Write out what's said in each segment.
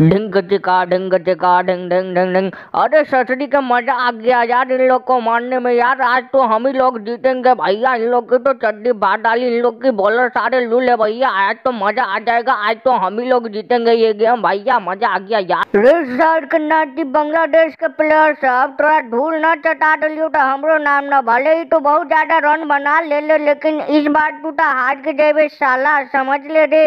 ढंग टिका ढंग टिका ढंग ढंग ढंग ढंग अरे ससरी का मजा आ गया यार इन लोग को मारने में यार आज तो हम ही लोग जीतेंगे भैया इन लोग की तो चड्डी बाहर डाली इन लोग की बॉलर सारे लूल है भैया आज तो मजा आ जाएगा आज तो हम ही लोग जीतेंगे ये गेम भैया मजा आ गया यार रेड साइड के नाची बांग्लादेश के प्लेयर सब थोड़ा धूल न चटा दिलियो तो हमरो नाम न भले ही तो बहुत ज्यादा रन बना ले लेकिन इस बार टूटा तो हार के जेबे साला समझ ले रे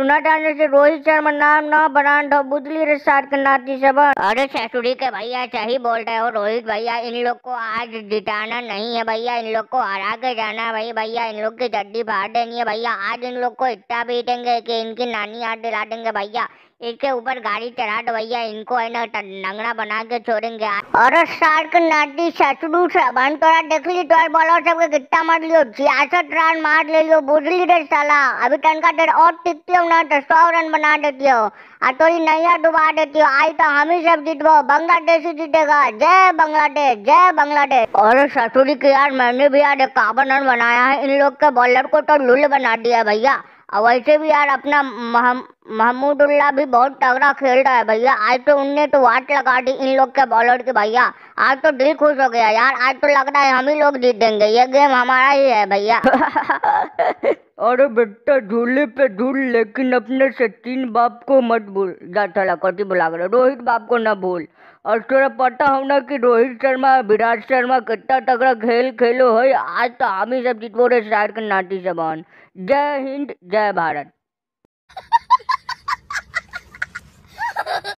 સુનાટાને છે शर्मा नाम ना बना दो बुदली रसार कनाती सब अरे ससुरी के भैया सही बोल रहे हो रोहित भैया इन लोग को आज जिताना नहीं है भैया इन लोग को हरा के जाना है भाई भैया इन लोग की जड्डी फाड़ देनी है भैया आज इन लोग को इट्टा पीटेंगे कि इनकी नानी याद दिला देंगे भैया इनके ऊपर गाड़ी चढ़ा दो भैया इनको है ना नंगड़ा बना के छोड़ेंगे और शार्क नाटी ससडू साबन तोरा देख ली तोर बॉलर सबके कितना मार लियो छियासठ रन मार ले लियो बुझली रे साला अभी टनका डर और टिकती हो ना तो सौ रन बना देती हो और तोरी नैया डुबा देती हो आई तो हम ही सब जीतबो बांग्लादेश ही जीतेगा जय बांग्लादेश जय बांग्लादेश और ससुरी के यार मैंने भी यार एक रन बनाया है इन लोग के बॉलर को तो लुल बना दिया भैया और वैसे भी यार अपना महमूदुल्ला भी बहुत तगड़ा खेल रहा है भैया आज तो उनने तो वाट लगा दी इन लोग के बॉलर की भैया आज तो दिल खुश हो गया यार आज तो लग रहा है हम ही लोग जीत देंगे ये गेम हमारा ही है भैया अरे बेटा झूले पे झूल लेकिन अपने सचिन बाप को मत भूल जाता चला बुला कर रोहित बाप को ना भूल और तुरा पता हो ना कि रोहित शर्मा विराट शर्मा कितना तगड़ा खेल खेलो है आज तो हम ही सब जितबो रहे शायर के नाटी जबान जय हिंद जय भारत